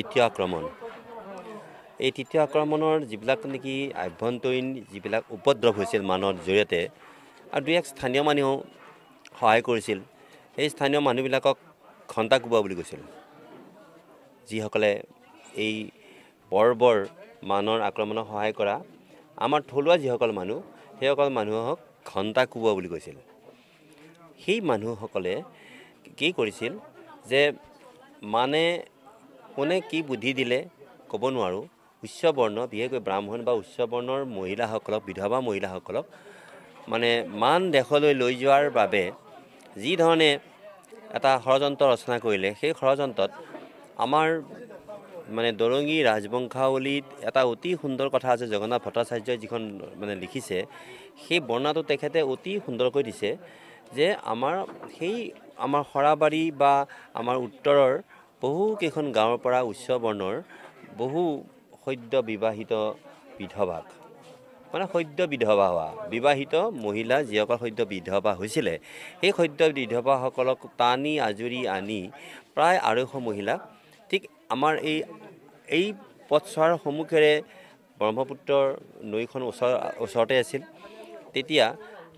তৃতীয় আক্ৰমণ এই তৃতীয় আক্ৰমণৰ যিবিলাক নেকি আভ্যন্তৰীণ যিবিলাক উপদ্ৰৱ হৈছিল মানৰ জৰিয়তে আৰু দুই এক স্থানীয় মানুহেও সহায় কৰিছিল সেই স্থানীয় মানুহবিলাকক ঘণ্টা কোবোৱা বুলি কৈছিল যিসকলে এই বৰ বৰ মানৰ আক্ৰমণক সহায় কৰা আমাৰ থলুৱা যিসকল মানুহ সেইসকল মানুহক ঘণ্টা কোবোৱা বুলি কৈছিল সেই মানুহসকলে কি কৰিছিল যে মানে কোনে কি বুদ্ধি দিলে ক'ব নোৱাৰোঁ উচ্চ বৰ্ণ বিশেষকৈ ব্ৰাহ্মণ বা উচ্চ বৰ্ণৰ মহিলাসকলক বিধৱা মহিলাসকলক মানে মান দেশলৈ লৈ যোৱাৰ বাবে যিধৰণে এটা ষড়যন্ত্ৰ ৰচনা কৰিলে সেই ষড়যন্ত্ৰত আমাৰ মানে দৰঙী ৰাজবংশাৱলীত এটা অতি সুন্দৰ কথা আছে জগন্নাথ ভট্টাচাৰ্যই যিখন মানে লিখিছে সেই বৰ্ণাটো তেখেতে অতি সুন্দৰকৈ দিছে যে আমাৰ সেই আমাৰ সৰাবাৰী বা আমাৰ উত্তৰৰ বহুকেইখন গাঁৱৰ পৰা উচ্চ বৰ্ণৰ বহু সদ্য বিবাহিত বিধৱাক মানে সদ্য বিধৱা হোৱা বিবাহিত মহিলা যিসকল সদ্য বিধৱা হৈছিলে সেই সদ্য বিধৱাসকলক টানি আজৰি আনি প্ৰায় আঢ়ৈশ মহিলাক ঠিক আমাৰ এই এই পথছোৱাৰ সন্মুখেৰে ব্ৰহ্মপুত্ৰৰ নৈখন ওচৰ ওচৰতে আছিল তেতিয়া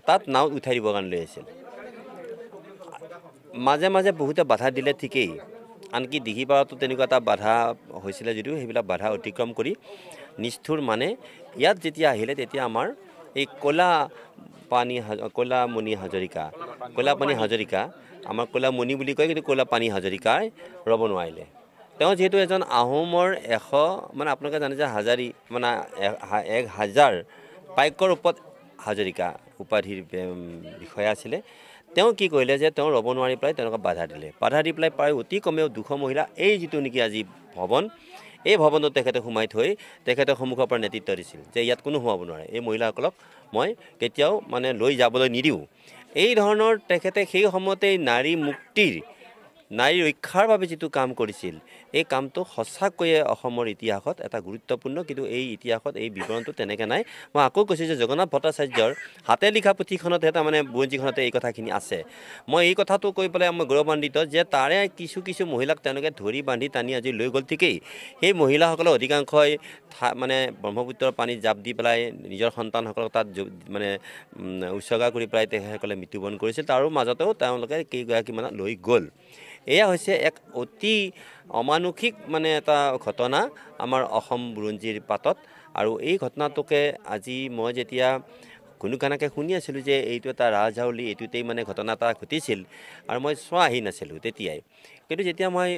তাত নাও উঠাই দিবৰ কাৰণে লৈ আছিল মাজে মাজে বহুতে বাধা দিলে ঠিকেই আনকি পাৰতো তেনেকুৱা এটা বাধা হৈছিলে যদিও সেইবিলাক বাধা অতিক্ৰম কৰি নিষ্ঠুৰ মানে ইয়াত যেতিয়া আহিলে তেতিয়া আমাৰ এই কলা পানী কলামণি হাজৰিকা কলাপানী হাজৰিকা আমাৰ কলামণি বুলি কয় কিন্তু কলাপানী হাজৰিকাই ৰ'ব নোৱাৰিলে তেওঁ যিহেতু এজন আহোমৰ এশ মানে আপোনালোকে জানে যে হাজাৰী মানে এক হাজাৰ পাইকৰ ওপৰত হাজৰিকা উপাধিৰ বিষয়া আছিলে তেওঁ কি কৰিলে যে তেওঁ ৰ'ব নোৱাৰি পেলাই তেওঁলোকক বাধা দিলে বাধা দি পেলাই প্ৰায় অতি কমেও দুশ মহিলা এই যিটো নেকি আজি ভৱন এই ভৱনত তেখেতে সোমাই থৈ তেখেতৰ সন্মুখৰ পৰা নেতৃত্ব দিছিল যে ইয়াত কোনো সোমাব নোৱাৰে এই মহিলাসকলক মই কেতিয়াও মানে লৈ যাবলৈ নিদিওঁ এই ধৰণৰ তেখেতে সেই সময়তেই নাৰী মুক্তিৰ নাৰী ৰক্ষাৰ বাবে যিটো কাম কৰিছিল এই কামটো সঁচাকৈয়ে অসমৰ ইতিহাসত এটা গুৰুত্বপূৰ্ণ কিন্তু এই ইতিহাসত এই বিৱৰণটো তেনেকৈ নাই মই আকৌ কৈছোঁ যে জগন্নাথ ভট্টাচাৰ্যৰ হাতে লিখা পুথিখনতহে তাৰমানে বুৰঞ্জীখনতে এই কথাখিনি আছে মই এই কথাটো কৈ পেলাই মই গৌৰৱান্বিত যে তাৰে কিছু কিছু মহিলাক তেওঁলোকে ধৰি বান্ধি টানি আজি লৈ গ'ল ঠিকেই সেই মহিলাসকলে অধিকাংশই মানে ব্ৰহ্মপুত্ৰৰ পানীত জাপ দি পেলাই নিজৰ সন্তানসকলক তাত মানে উচৰ্গা কৰি পেলাই তেখেতসকলে মৃত্যুবৰণ কৰিছিল তাৰো মাজতেও তেওঁলোকে কেইগৰাকীমান লৈ গ'ল এয়া হৈছে এক অতি অমানসিক মানে এটা ঘটনা আমাৰ অসম বুৰঞ্জীৰ পাতত আৰু এই ঘটনাটোকে আজি মই যেতিয়া কোনো কাৰণকে শুনি আছিলোঁ যে এইটো এটা ৰাজহাউলি এইটোতেই মানে ঘটনা এটা ঘটিছিল আৰু মই চোৱা আহি নাছিলোঁ তেতিয়াই কিন্তু যেতিয়া মই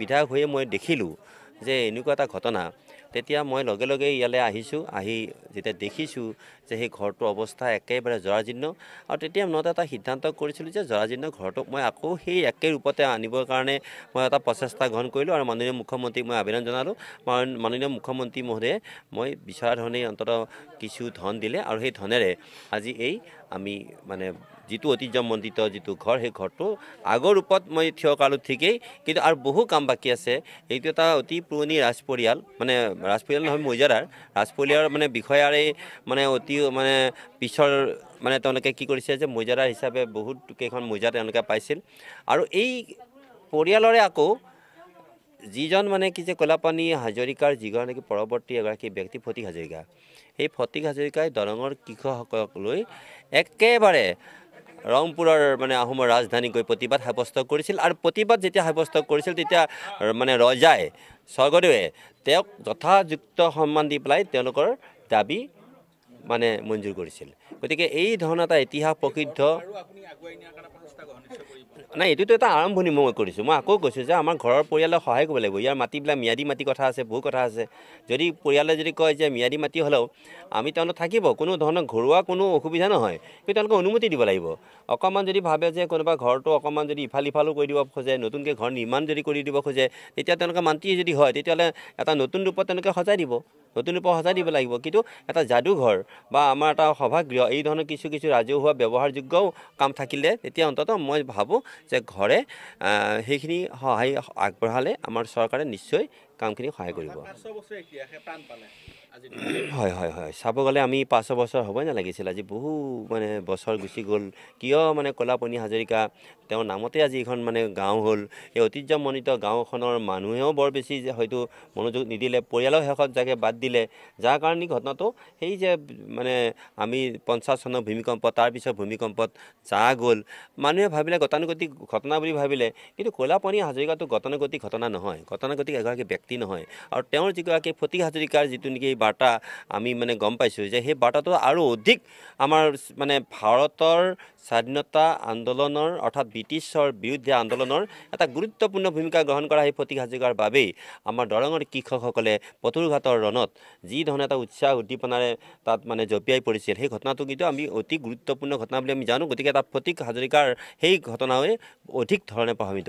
বিধায়ক হৈয়ে মই দেখিলোঁ যে এনেকুৱা এটা ঘটনা তেতিয়া মই লগে লগে ইয়ালৈ আহিছোঁ আহি যেতিয়া দেখিছোঁ যে সেই ঘৰটোৰ অৱস্থা একেবাৰে জৰাজীৰ্ণ আৰু তেতিয়া মনত এটা সিদ্ধান্ত কৰিছিলোঁ যে জৰাজীৰ্ণ ঘৰটোক মই আকৌ সেই একে ৰূপতে আনিবৰ কাৰণে মই এটা প্ৰচেষ্টা গ্ৰহণ কৰিলোঁ আৰু মাননীয় মুখ্যমন্ত্ৰীক মই আবেদন জনালোঁ মাননীয় মুখ্যমন্ত্ৰী মহোদয়ে মই বিচৰা ধৰণেই অন্ততঃ কিছু ধন দিলে আৰু সেই ধনেৰে আজি এই আমি মানে যিটো ঐতিহ্যমণ্ডিত যিটো ঘৰ সেই ঘৰটো আগৰ ৰূপত মই থিয় কালোঁ ঠিকেই কিন্তু আৰু বহু কাম বাকী আছে এইটো এটা অতি পুৰণি ৰাজ পৰিয়াল মানে ৰাজ পৰিয়াল নহয় মৌজাদাৰ ৰাজ পৰিয়ালৰ মানে বিষয়াৰে মানে অতি মানে পিছৰ মানে তেওঁলোকে কি কৰিছে যে মৌজাদাৰ হিচাপে বহুত কেইখন মৈজা তেওঁলোকে পাইছিল আৰু এই পৰিয়ালৰে আকৌ যিজন মানে কি যে কলাপানী হাজৰিকাৰ যিগৰাকী পৰৱৰ্তী এগৰাকী ব্যক্তি ফটিক হাজৰিকা সেই ফটিক হাজৰিকাই দৰঙৰ কৃষকসকলক লৈ একেবাৰে ৰংপুৰৰ মানে আহোমৰ ৰাজধানী গৈ প্ৰতিবাদ সাব্যস্ত কৰিছিল আৰু প্ৰতিবাদ যেতিয়া সাব্যস্ত কৰিছিল তেতিয়া মানে ৰজাই স্বৰ্গদেৱে তেওঁক যথাযুক্ত সন্মান দি পেলাই তেওঁলোকৰ দাবী মানে মঞ্জুৰ কৰিছিল গতিকে এই ধৰণৰ এটা ইতিহাস প্ৰসিদ্ধ নাই এইটোতো এটা আৰম্ভণি মই কৰিছোঁ মই আকৌ কৈছোঁ যে আমাৰ ঘৰৰ পৰিয়ালে সহায় কৰিব লাগিব ইয়াৰ মাটিবিলাক ম্যাদী মাটি কথা আছে বহু কথা আছে যদি পৰিয়ালে যদি কয় যে ম্যাদী মাটি হ'লেও আমি তেওঁলোক থাকিব কোনো ধৰণৰ ঘৰুৱা কোনো অসুবিধা নহয় কিন্তু তেওঁলোকে অনুমতি দিব লাগিব অকণমান যদি ভাবে যে কোনোবা ঘৰটো অকণমান যদি ইফাল ইফালো কৰি দিব খোজে নতুনকৈ ঘৰ নিৰ্মাণ যদি কৰি দিব খোজে তেতিয়া তেওঁলোকে মাটি যদি হয় তেতিয়াহ'লে এটা নতুন ৰূপত তেওঁলোকে সজাই দিব নতুন ৰূপৰ সজাই দিব লাগিব কিন্তু এটা যাদুঘৰ বা আমাৰ এটা সভাগৃহ এই ধৰণৰ কিছু কিছু ৰাজহুৱা ব্যৱহাৰযোগ্য কাম থাকিলে তেতিয়া অন্ততঃ মই ভাবোঁ যে ঘৰে সেইখিনি সহায় আগবঢ়ালে আমাৰ চৰকাৰে নিশ্চয় কামখিনি সহায় কৰিব পাঁচ ছবছৰ প্ৰাণ পালে হয় হয় হয় চাব গ'লে আমি পাঁচ বছৰ হ'বই নালাগিছিল আজি বহু মানে বছৰ গুচি গ'ল কিয় মানে কলাপনি হাজৰিকা তেওঁৰ নামতে আজি এইখন মানে গাঁও হ'ল এই ঐতিহ্যমণ্ডিত গাঁওখনৰ মানুহেও বৰ বেছি যে হয়তো মনোযোগ নিদিলে পৰিয়ালৰ শেষত যাকে বাদ দিলে যাৰ কাৰণে ঘটনাটো সেই যে মানে আমি পঞ্চাছ চনৰ ভূমিকম্প তাৰপিছত ভূমিকম্পত যা গ'ল মানুহে ভাবিলে গতানুগতিক ঘটনা বুলি ভাবিলে কিন্তু কলাপনি হাজৰিকাটো গতানুগতিক ঘটনা নহয় গতানুগতিক এগৰাকী ব্যক্তি নহয় আৰু তেওঁৰ যিগৰাকী ফটিক হাজৰিকাৰ যিটো নেকি বাৰ্তা আমি মানে গম পাইছোঁ যে সেই বাৰ্তাটো আৰু অধিক আমাৰ মানে ভাৰতৰ স্বাধীনতা আন্দোলনৰ অৰ্থাৎ ব্ৰিটিছৰ বিৰুদ্ধে আন্দোলনৰ এটা গুৰুত্বপূৰ্ণ ভূমিকা গ্ৰহণ কৰা সেই ফটিক হাজৰিকাৰ বাবেই আমাৰ দৰঙৰ কৃষকসকলে পথুৰঘাটৰ ৰণত যি ধৰণে এটা উৎসাহ উদ্দীপনাৰে তাত মানে জঁপিয়াই পৰিছিল সেই ঘটনাটো কিন্তু আমি অতি গুৰুত্বপূৰ্ণ ঘটনা বুলি আমি জানো গতিকে এটা ফটিক হাজৰিকাৰ সেই ঘটনাৱে অধিক ধৰণে প্ৰভাৱিত